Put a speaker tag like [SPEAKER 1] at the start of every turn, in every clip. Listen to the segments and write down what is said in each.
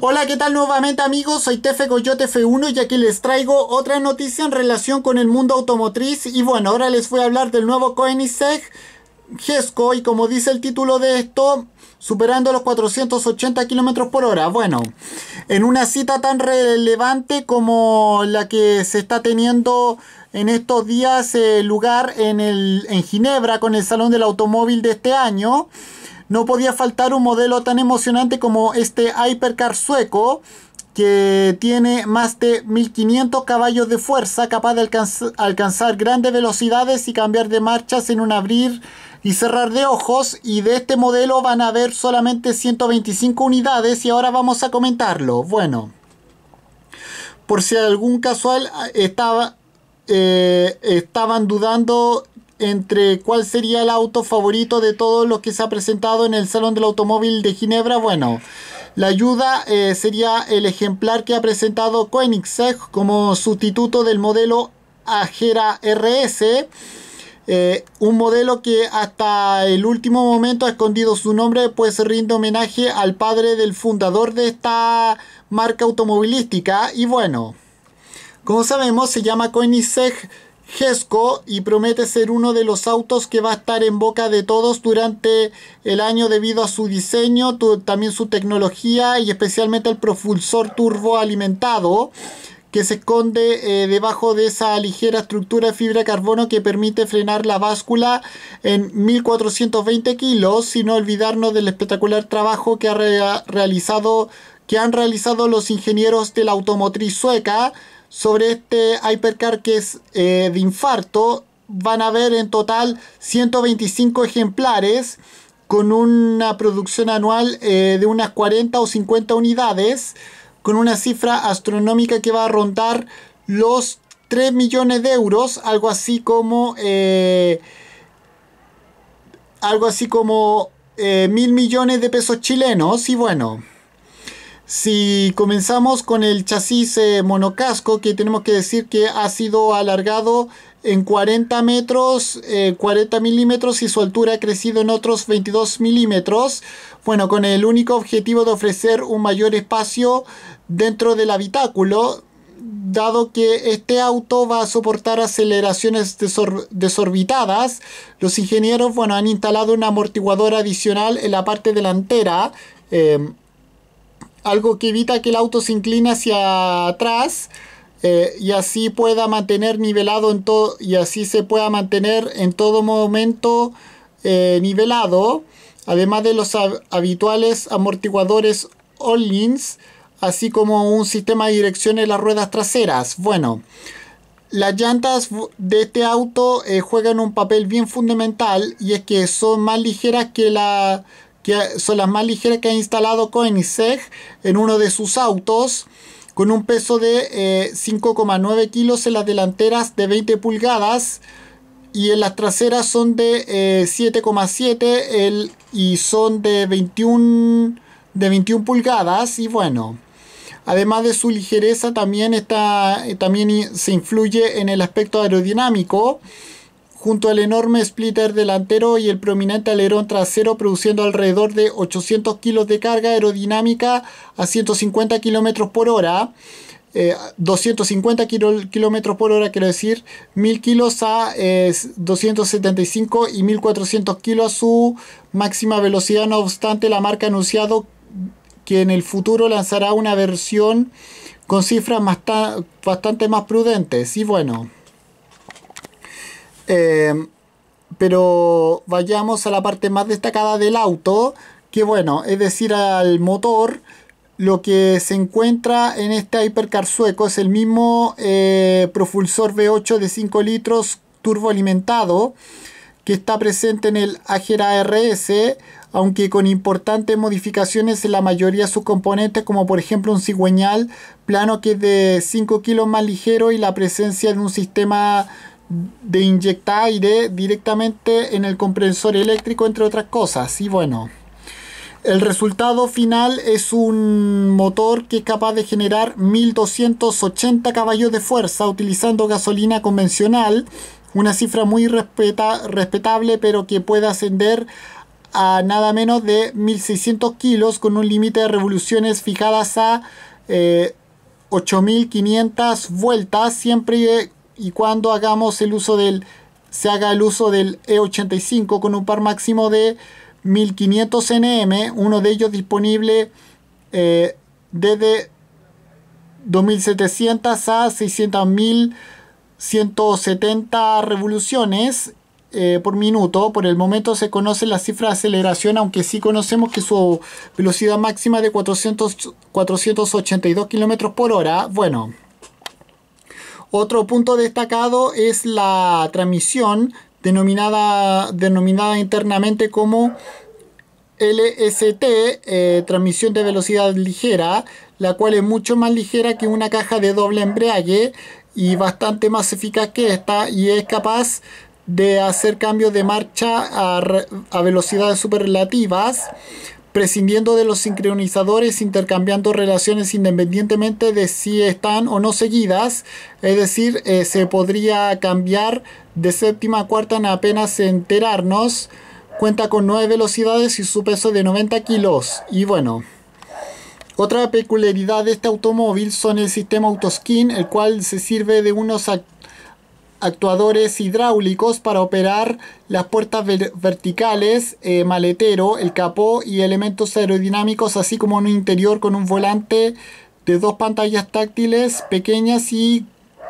[SPEAKER 1] Hola, ¿qué tal nuevamente amigos? Soy Tefe Coyote 1 y aquí les traigo otra noticia en relación con el mundo automotriz y bueno, ahora les voy a hablar del nuevo Koenigsegg GESCO y como dice el título de esto, superando los 480 km por hora. Bueno, en una cita tan relevante como la que se está teniendo en estos días eh, lugar en, el, en Ginebra con el Salón del Automóvil de este año, no podía faltar un modelo tan emocionante como este Hypercar sueco que tiene más de 1500 caballos de fuerza, capaz de alcanzar, grandes velocidades y cambiar de marchas en un abrir y cerrar de ojos. Y de este modelo van a haber solamente 125 unidades y ahora vamos a comentarlo. Bueno, por si algún casual eh, estaba, eh, estaban dudando entre cuál sería el auto favorito de todos los que se ha presentado en el Salón del Automóvil de Ginebra, bueno, la ayuda eh, sería el ejemplar que ha presentado Koenigsegg como sustituto del modelo Ajera RS. Eh, un modelo que hasta el último momento ha escondido su nombre, pues rinde homenaje al padre del fundador de esta marca automovilística. Y bueno, como sabemos, se llama Koenigsegg Jesco y promete ser uno de los autos que va a estar en boca de todos durante el año debido a su diseño, también su tecnología y especialmente el propulsor turbo alimentado que se esconde eh, debajo de esa ligera estructura de fibra de carbono que permite frenar la báscula en 1420 kilos, sin olvidarnos del espectacular trabajo que, ha realizado, que han realizado los ingenieros de la automotriz sueca sobre este hypercar que es eh, de infarto. Van a ver en total 125 ejemplares con una producción anual eh, de unas 40 o 50 unidades, con una cifra astronómica que va a rondar los 3 millones de euros, algo así como... Eh, algo así como mil millones de pesos chilenos y bueno, si comenzamos con el chasis eh, monocasco, que tenemos que decir que ha sido alargado en 40 metros, 40 eh, milímetros y su altura ha crecido en otros 22 milímetros. Bueno, con el único objetivo de ofrecer un mayor espacio dentro del habitáculo, dado que este auto va a soportar aceleraciones desorbitadas, los ingenieros bueno, han instalado un amortiguador adicional en la parte delantera. Eh, algo que evita que el auto se incline hacia atrás eh, y así pueda mantener nivelado en todo y así se pueda mantener en todo momento eh, nivelado además de los habituales amortiguadores all links así como un sistema de dirección en las ruedas traseras bueno las llantas de este auto eh, juegan un papel bien fundamental y es que son más ligeras que la que son las más ligeras que ha instalado Koenigsegg en uno de sus autos, con un peso de 5,9 eh, kilos en las delanteras de 20 pulgadas y en las traseras son de 7,7 eh, el y son de 21, de 21 pulgadas y bueno. Además de su ligereza, también, está, eh, también se influye en el aspecto aerodinámico junto al enorme splitter delantero y el prominente alerón trasero produciendo alrededor de 800 kilos de carga aerodinámica a 150 kilómetros por hora. 250 eh, kilómetros por hora, quiero decir, 1000 kilos a 275 eh, y 1400 kilos a su máxima velocidad. No obstante, la marca ha anunciado que en el futuro lanzará una versión con cifras bastante más prudentes. Y bueno. Em, pero vayamos a la parte más destacada del auto, que bueno, es decir, al motor. Lo que se encuentra en este hipercar sueco es el mismo eh, propulsor V8 de 5 litros turboalimentado que está presente en el Agera RS, aunque con importantes modificaciones en la mayoría de sus componentes, como por ejemplo un cigüeñal plano que es de 5 kilos más ligero y la presencia de un sistema de inyectar aire directamente en el compresor eléctrico, entre otras cosas. Y bueno, el resultado final es un motor que es capaz de generar 1280 caballos de fuerza utilizando gasolina convencional, una cifra muy respetable pero que puede ascender a nada menos de 1600 kilos con un límite de revoluciones fijadas a 8500 eh, vueltas, siempre y cuando hagamos el uso del se haga el uso del E85 con un par máximo de 1500 nm, uno de ellos disponible eh, desde 2700 a 170 revoluciones eh, por minuto. Por el momento se conoce la cifra de aceleración, aunque sí conocemos que su velocidad máxima es de 400, 482 km por hora. Bueno, otro punto destacado es la transmisión denominada, denominada internamente como LST, eh, transmisión de velocidad ligera, la cual es mucho más ligera que una caja de doble embrague y bastante más eficaz que esta y es capaz de hacer cambios de marcha a, a velocidades superrelativas prescindiendo de los sincronizadores, intercambiando relaciones independientemente de si están o no seguidas. Es decir, eh, se podría cambiar de séptima a cuarta en apenas enterarnos. Cuenta con nueve velocidades y su peso de 90 kilos. Y bueno. Otra peculiaridad de este automóvil son el sistema Autoskin, el cual se sirve de unos actuadores hidráulicos para operar las puertas verticales, eh, maletero, el capó y elementos aerodinámicos, así como un interior con un volante de dos pantallas táctiles pequeñas y,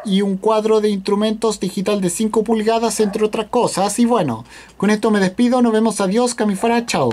[SPEAKER 1] y un cuadro de instrumentos digital de 5 pulgadas, entre otras cosas. Y bueno, con esto me despido, nos vemos, adiós, camifara, chao.